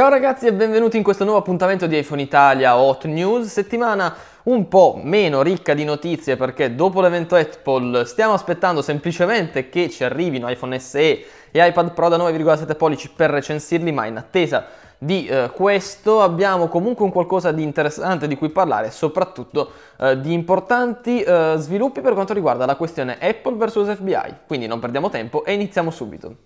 Ciao ragazzi e benvenuti in questo nuovo appuntamento di iPhone Italia Hot News, settimana un po' meno ricca di notizie perché dopo l'evento Apple stiamo aspettando semplicemente che ci arrivino iPhone SE e iPad Pro da 9,7 pollici per recensirli, ma in attesa di eh, questo abbiamo comunque un qualcosa di interessante di cui parlare, soprattutto eh, di importanti eh, sviluppi per quanto riguarda la questione Apple vs FBI. Quindi non perdiamo tempo e iniziamo subito.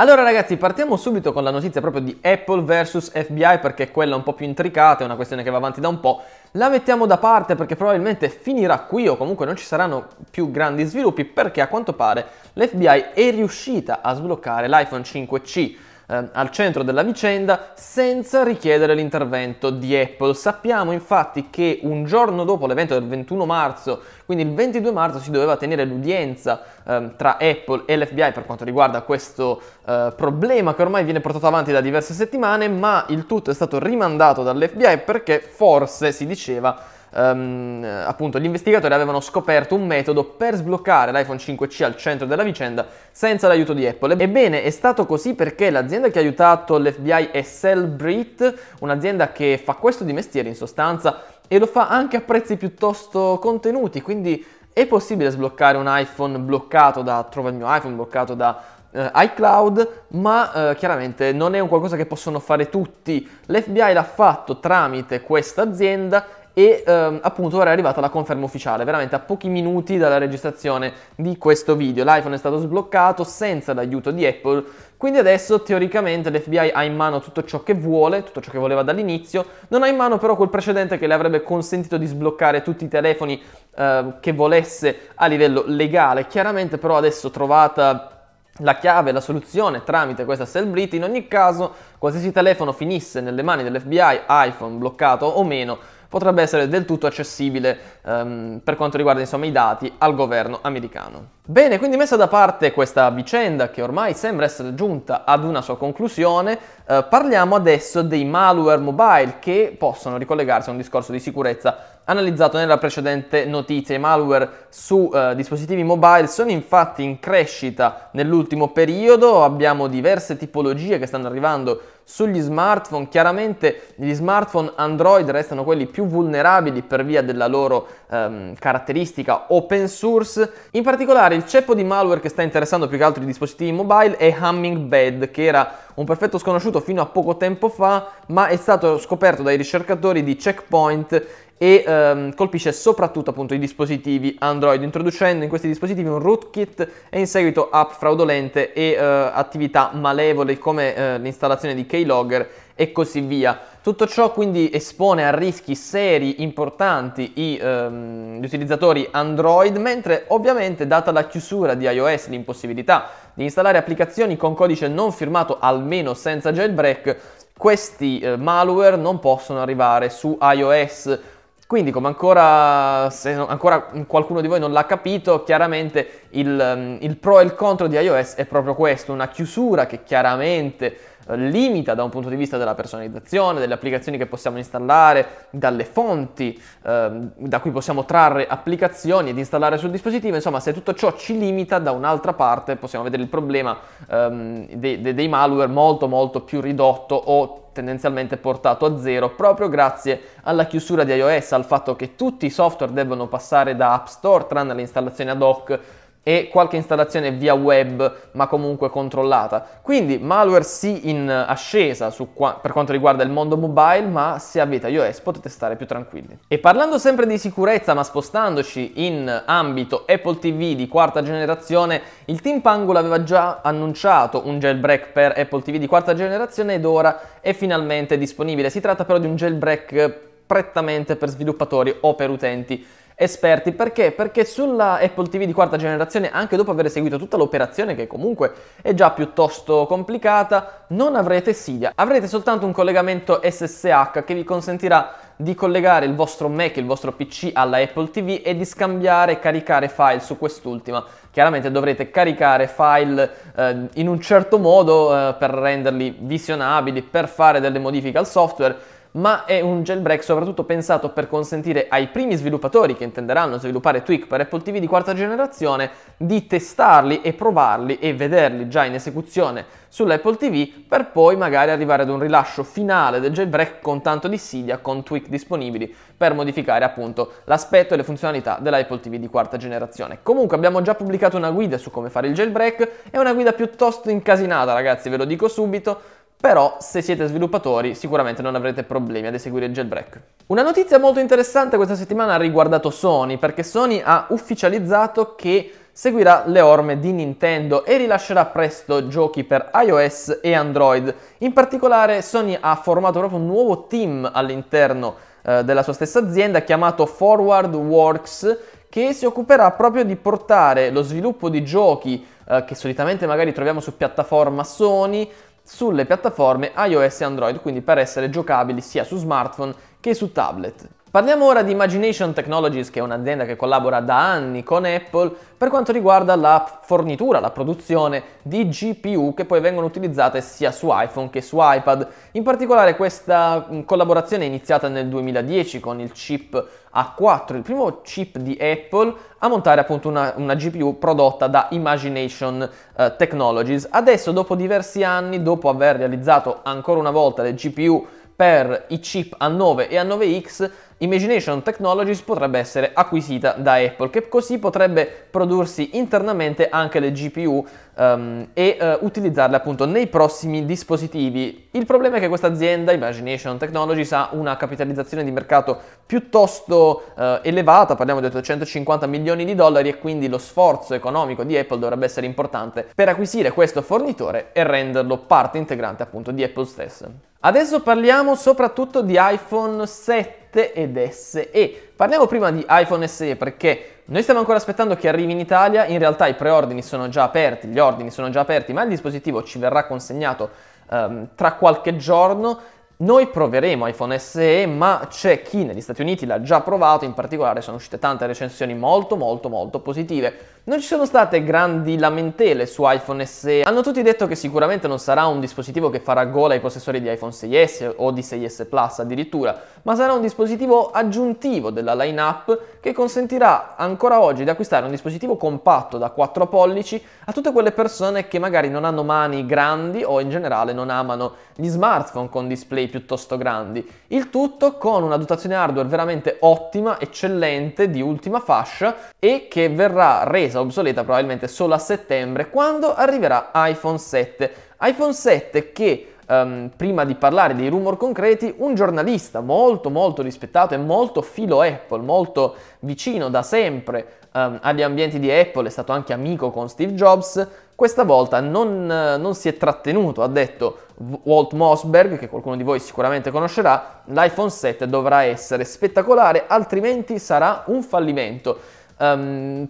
Allora ragazzi, partiamo subito con la notizia proprio di Apple vs FBI perché quella è un po' più intricata, è una questione che va avanti da un po'. La mettiamo da parte perché probabilmente finirà qui o comunque non ci saranno più grandi sviluppi perché a quanto pare l'FBI è riuscita a sbloccare l'iPhone 5C eh, al centro della vicenda senza richiedere l'intervento di Apple. Sappiamo infatti che un giorno dopo l'evento del 21 marzo, quindi il 22 marzo, si doveva tenere l'udienza eh, tra Apple e l'FBI per quanto riguarda questo eh, problema che ormai viene portato avanti da diverse settimane, ma il tutto è stato rimandato dall'FBI perché forse si diceva um, appunto gli investigatori avevano scoperto un metodo per sbloccare l'iPhone 5C al centro della vicenda senza l'aiuto di Apple. Ebbene, è stato così perché l'azienda che ha aiutato l'FBI è Cellbrit, un'azienda che fa questo di mestiere in sostanza e lo fa anche a prezzi piuttosto contenuti, quindi è possibile sbloccare un iPhone bloccato da Trova il mio iPhone, bloccato da eh, iCloud, ma eh, chiaramente non è un qualcosa che possono fare tutti. L'FBI l'ha fatto tramite questa azienda e ehm, appunto ora è arrivata la conferma ufficiale, veramente a pochi minuti dalla registrazione di questo video. L'iPhone è stato sbloccato senza l'aiuto di Apple, quindi adesso teoricamente l'FBI ha in mano tutto ciò che vuole, tutto ciò che voleva dall'inizio, non ha in mano però quel precedente che le avrebbe consentito di sbloccare tutti i telefoni eh, che volesse a livello legale. Chiaramente però adesso trovata la chiave, la soluzione tramite questa celebrity, in ogni caso qualsiasi telefono finisse nelle mani dell'FBI, iPhone bloccato o meno, potrebbe essere del tutto accessibile ehm, per quanto riguarda insomma, i dati al governo americano. Bene, quindi messa da parte questa vicenda che ormai sembra essere giunta ad una sua conclusione, eh, parliamo adesso dei malware mobile che possono ricollegarsi a un discorso di sicurezza analizzato nella precedente notizia. I malware su eh, dispositivi mobile sono infatti in crescita nell'ultimo periodo, abbiamo diverse tipologie che stanno arrivando sugli smartphone. Chiaramente gli smartphone Android restano quelli più vulnerabili per via della loro ehm, caratteristica open source. In particolare il ceppo di malware che sta interessando più che altro i dispositivi mobile è Hummingbird, che era un perfetto sconosciuto fino a poco tempo fa, ma è stato scoperto dai ricercatori di Checkpoint e ehm, colpisce soprattutto appunto i dispositivi Android, introducendo in questi dispositivi un rootkit e in seguito app fraudolente e eh, attività malevole come eh, l'installazione di keylogger e così via. Tutto ciò quindi espone a rischi seri, importanti i, ehm, gli utilizzatori Android, mentre ovviamente data la chiusura di iOS, l'impossibilità di installare applicazioni con codice non firmato almeno senza jailbreak, questi eh, malware non possono arrivare su iOS. Quindi, come ancora, se ancora qualcuno di voi non l'ha capito, chiaramente il, ehm, il pro e il contro di iOS è proprio questo, una chiusura che chiaramente limita da un punto di vista della personalizzazione, delle applicazioni che possiamo installare, dalle fonti eh, da cui possiamo trarre applicazioni ed installare sul dispositivo, insomma se tutto ciò ci limita da un'altra parte possiamo vedere il problema ehm, dei, dei malware molto molto più ridotto o tendenzialmente portato a zero proprio grazie alla chiusura di iOS, al fatto che tutti i software debbano passare da App Store tranne le installazioni ad hoc e qualche installazione via web, ma comunque controllata. Quindi malware sì in ascesa qua, per quanto riguarda il mondo mobile, ma se avete iOS potete stare più tranquilli. E parlando sempre di sicurezza, ma spostandoci in ambito Apple TV di quarta generazione, il team Pangolo aveva già annunciato un jailbreak per Apple TV di quarta generazione ed ora è finalmente disponibile. Si tratta però di un jailbreak prettamente per sviluppatori o per utenti esperti. Perché? Perché sulla Apple TV di quarta generazione, anche dopo aver eseguito tutta l'operazione, che comunque è già piuttosto complicata, non avrete SIDIA. Avrete soltanto un collegamento SSH che vi consentirà di collegare il vostro Mac, il vostro PC alla Apple TV e di scambiare e caricare file su quest'ultima. Chiaramente dovrete caricare file eh, in un certo modo eh, per renderli visionabili, per fare delle modifiche al software ma è un jailbreak soprattutto pensato per consentire ai primi sviluppatori che intenderanno sviluppare Tweak per Apple TV di quarta generazione di testarli e provarli e vederli già in esecuzione sull'Apple TV per poi magari arrivare ad un rilascio finale del jailbreak con tanto di sidia con tweak disponibili per modificare appunto l'aspetto e le funzionalità dell'Apple TV di quarta generazione. Comunque abbiamo già pubblicato una guida su come fare il jailbreak, è una guida piuttosto incasinata ragazzi, ve lo dico subito, però se siete sviluppatori sicuramente non avrete problemi ad eseguire il jailbreak. Una notizia molto interessante questa settimana ha riguardato Sony, perché Sony ha ufficializzato che seguirà le orme di Nintendo e rilascerà presto giochi per iOS e Android. In particolare Sony ha formato proprio un nuovo team all'interno eh, della sua stessa azienda chiamato Forward Works che si occuperà proprio di portare lo sviluppo di giochi eh, che solitamente magari troviamo su piattaforma Sony sulle piattaforme iOS e Android, quindi per essere giocabili sia su smartphone che su tablet. Parliamo ora di Imagination Technologies, che è un'azienda che collabora da anni con Apple per quanto riguarda la fornitura, la produzione di GPU che poi vengono utilizzate sia su iPhone che su iPad. In particolare questa collaborazione è iniziata nel 2010 con il chip A4, il primo chip di Apple a montare appunto una, una GPU prodotta da Imagination eh, Technologies. Adesso, dopo diversi anni, dopo aver realizzato ancora una volta le GPU per i chip A9 e A9X, Imagination Technologies potrebbe essere acquisita da Apple, che così potrebbe prodursi internamente anche le GPU um, ehm, e uh, utilizzarle appunto nei prossimi dispositivi. Il problema è che questa azienda, Imagination Technologies, ha una capitalizzazione di mercato piuttosto uh, elevata, parliamo di 850 milioni di dollari e quindi lo sforzo economico di Apple dovrebbe essere importante per acquisire questo fornitore e renderlo parte integrante appunto di Apple stessa. Adesso parliamo soprattutto di iPhone 7 7 ed SE. Parliamo prima di iPhone SE perché noi stiamo ancora aspettando che arrivi in Italia, in realtà i preordini sono già aperti, gli ordini sono già aperti, ma il dispositivo ci verrà consegnato um, tra qualche giorno. Noi proveremo iPhone SE, ma c'è chi negli Stati Uniti l'ha già provato, in particolare sono uscite tante recensioni molto molto molto positive. Non ci sono state grandi lamentele su iPhone SE, hanno tutti detto che sicuramente non sarà un dispositivo che farà gola ai possessori di iPhone 6S o di 6S Plus addirittura, ma sarà un dispositivo aggiuntivo della lineup che consentirà ancora oggi di acquistare un dispositivo compatto da 4 pollici a tutte quelle persone che magari non hanno mani grandi o in generale non amano gli smartphone con display piuttosto grandi. Il tutto con una dotazione hardware veramente ottima, eccellente, di ultima fascia e che verrà resa resa obsoleta probabilmente solo a settembre quando arriverà iPhone 7. iPhone 7 che Um, prima di parlare dei rumor concreti, un giornalista molto molto rispettato e molto filo Apple, molto vicino da sempre um, agli ambienti di Apple, è stato anche amico con Steve Jobs, questa volta non, uh, non si è trattenuto, ha detto Walt Mossberg, che qualcuno di voi sicuramente conoscerà, l'iPhone 7 dovrà essere spettacolare, altrimenti sarà un fallimento. Um,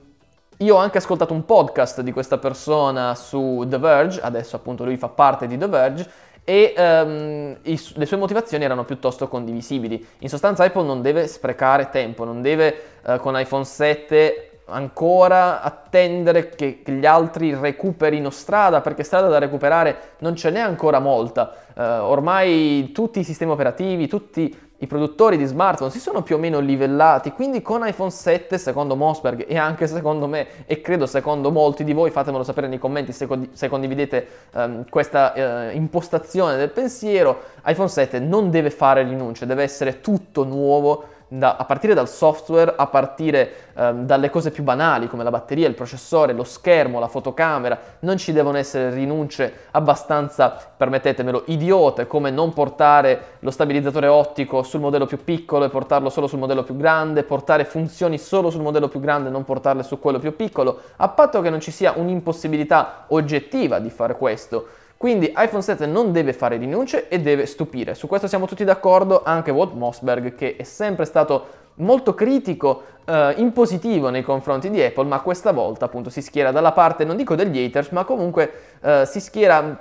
io ho anche ascoltato un podcast di questa persona su The Verge, adesso appunto lui fa parte di The Verge, e um, i, le sue motivazioni erano piuttosto condivisibili. In sostanza Apple non deve sprecare tempo, non deve uh, con iPhone 7 ancora attendere che, che, gli altri recuperino strada, perché strada da recuperare non ce n'è ancora molta. Eh, ormai tutti i sistemi operativi, tutti i produttori di smartphone si sono più o meno livellati, quindi con iPhone 7, secondo Mosberg e anche secondo me e credo secondo molti di voi, fatemelo sapere nei commenti se, con, se condividete ehm, questa eh, impostazione del pensiero, iPhone 7 non deve fare rinunce, deve essere tutto nuovo da, a partire dal software, a partire eh, dalle cose più banali come la batteria, il processore, lo schermo, la fotocamera, non ci devono essere rinunce abbastanza, permettetemelo, idiote come non portare lo stabilizzatore ottico sul modello più piccolo e portarlo solo sul modello più grande, portare funzioni solo sul modello più grande e non portarle su quello più piccolo, a patto che non ci sia un'impossibilità oggettiva di fare questo. Quindi iPhone 7 non deve fare rinunce e deve stupire. Su questo siamo tutti d'accordo, anche Walt Mossberg che è sempre stato molto critico eh, in positivo nei confronti di Apple, ma questa volta appunto si schiera dalla parte, non dico degli haters, ma comunque eh, si schiera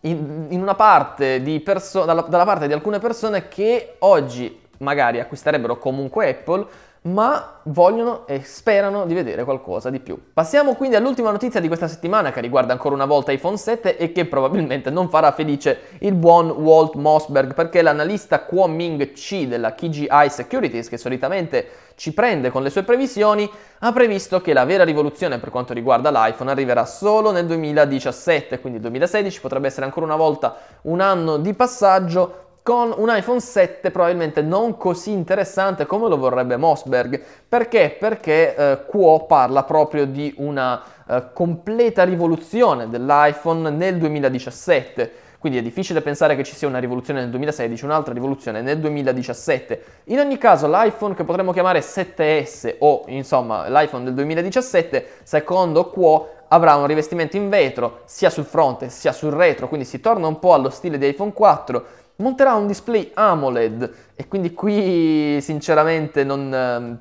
in, in una parte perso- dalla, dalla parte di alcune persone che oggi magari acquisterebbero comunque Apple ma vogliono e sperano di vedere qualcosa di più. Passiamo quindi all'ultima notizia di questa settimana che riguarda ancora una volta iPhone 7 e che probabilmente non farà felice il buon Walt Mossberg perché l'analista Kuoming Chi della KGI Securities che solitamente ci prende con le sue previsioni ha previsto che la vera rivoluzione per quanto riguarda l'iPhone arriverà solo nel 2017, quindi il 2016 potrebbe essere ancora una volta un anno di passaggio con un iPhone 7 probabilmente non così interessante come lo vorrebbe Mossberg. Perché? Perché eh, Quo parla proprio di una eh, completa rivoluzione dell'iPhone nel 2017. Quindi è difficile pensare che ci sia una rivoluzione nel 2016, un'altra rivoluzione nel 2017. In ogni caso l'iPhone che potremmo chiamare 7S o insomma l'iPhone del 2017, secondo Quo, avrà un rivestimento in vetro sia sul fronte sia sul retro, quindi si torna un po' allo stile di iPhone 4 monterà un display AMOLED e quindi qui sinceramente non... Ehm,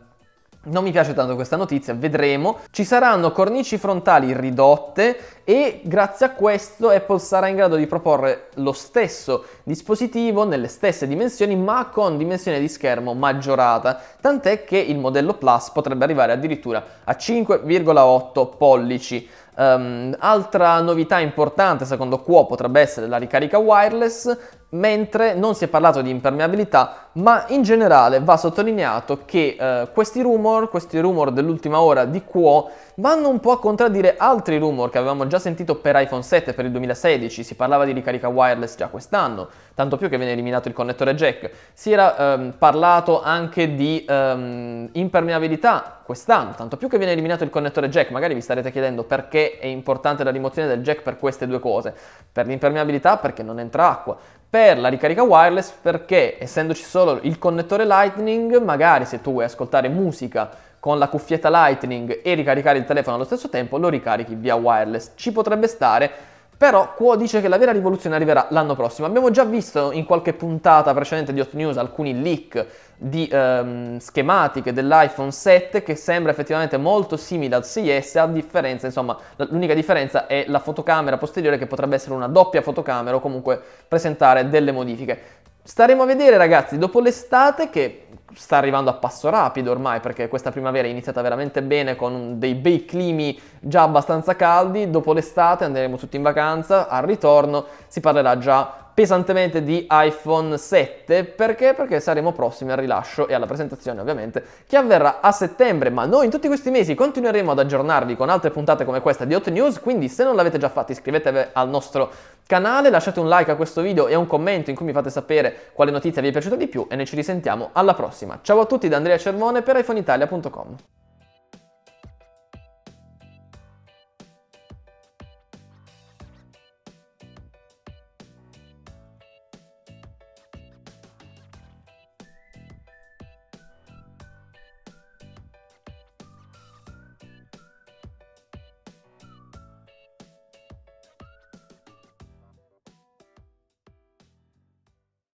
non mi piace tanto questa notizia, vedremo. Ci saranno cornici frontali ridotte e grazie a questo Apple sarà in grado di proporre lo stesso dispositivo nelle stesse dimensioni ma con dimensione di schermo maggiorata, tant'è che il modello Plus potrebbe arrivare addirittura a 5,8 pollici. Um, altra novità importante secondo Quo potrebbe essere la ricarica wireless, mentre non si è parlato di impermeabilità, ma in generale va sottolineato che eh, questi rumor, questi rumor dell'ultima ora di Quo, vanno un po' a contraddire altri rumor che avevamo già sentito per iPhone 7 per il 2016, si parlava di ricarica wireless già quest'anno, tanto più che viene eliminato il connettore jack, si era ehm, parlato anche di ehm, impermeabilità quest'anno, tanto più che viene eliminato il connettore jack, magari vi starete chiedendo perché è importante la rimozione del jack per queste due cose, per l'impermeabilità perché non entra acqua, per la ricarica wireless perché essendoci solo il connettore Lightning, magari se tu vuoi ascoltare musica con la cuffietta Lightning e ricaricare il telefono allo stesso tempo, lo ricarichi via wireless. Ci potrebbe stare, però Quo dice che la vera rivoluzione arriverà l'anno prossimo. Abbiamo già visto in qualche puntata precedente di Hot News alcuni leak di ehm, schematiche dell'iPhone 7 che sembra effettivamente molto simile al 6S, a differenza, insomma, l'unica differenza è la fotocamera posteriore che potrebbe essere una doppia fotocamera o comunque presentare delle modifiche. Staremo a vedere ragazzi, dopo l'estate che sta arrivando a passo rapido ormai perché questa primavera è iniziata veramente bene con dei bei climi già abbastanza caldi, dopo l'estate andremo tutti in vacanza, al ritorno si parlerà già pesantemente di iPhone 7 perché? Perché saremo prossimi al rilascio e alla presentazione ovviamente che avverrà a settembre, ma noi in tutti questi mesi continueremo ad aggiornarvi con altre puntate come questa di Hot News, quindi se non l'avete già fatto iscrivetevi al nostro canale, lasciate un like a questo video e un commento in cui mi fate sapere quale notizia vi è piaciuta di più e noi ci risentiamo alla prossima. Ciao a tutti da Andrea Cervone per iPhoneitalia.com.